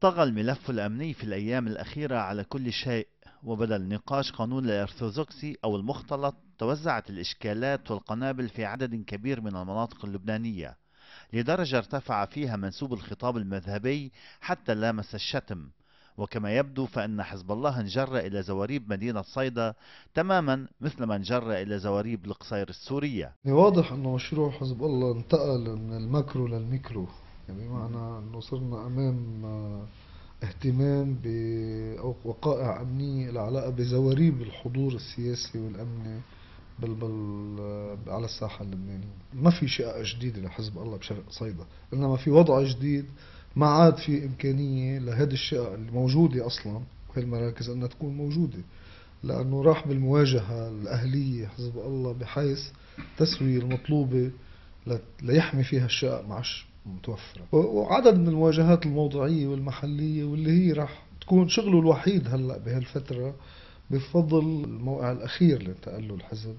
طغى الملف الأمني في الأيام الأخيرة على كل شيء وبدل نقاش قانون الأرثوذكسي أو المختلط توزعت الإشكالات والقنابل في عدد كبير من المناطق اللبنانية لدرجة ارتفع فيها منسوب الخطاب المذهبي حتى لامس الشتم وكما يبدو فإن حزب الله انجر إلى زواريب مدينة صيدا تماما مثل ما انجر إلى زواريب القصير السورية واضح أنه مشروع حزب الله انتقل من المكرو للميكرو يعني بمعنى أنه صرنا أمام اهتمام بوقائع أمنية العلاقة بزواريب الحضور السياسي والأمني بل بل على الساحة اللبنانية ما في شيء جديدة لحزب الله بشرق صيدا إنما في وضع جديد ما عاد في إمكانية لهذه الشقة الموجودة أصلا المراكز أنها تكون موجودة لأنه راح بالمواجهة الأهلية حزب الله بحيث تسوية المطلوبة ليحمي فيها الشقق مع متوفرة وعدد من المواجهات الموضعية والمحلية واللي هي راح تكون شغله الوحيد هلأ بهالفترة بفضل الموقع الأخير اللي انتقل له الحزب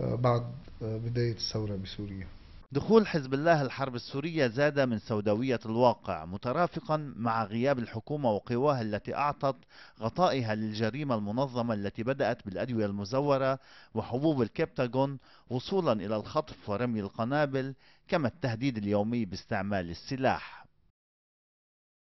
آه، بعد آه، بداية الثورة بسوريا دخول حزب الله الحرب السورية زاد من سوداوية الواقع مترافقا مع غياب الحكومة وقواها التي أعطت غطائها للجريمة المنظمة التي بدأت بالأدوية المزورة وحبوب الكبتاغون وصولا إلى الخطف ورمي القنابل كما التهديد اليومي باستعمال السلاح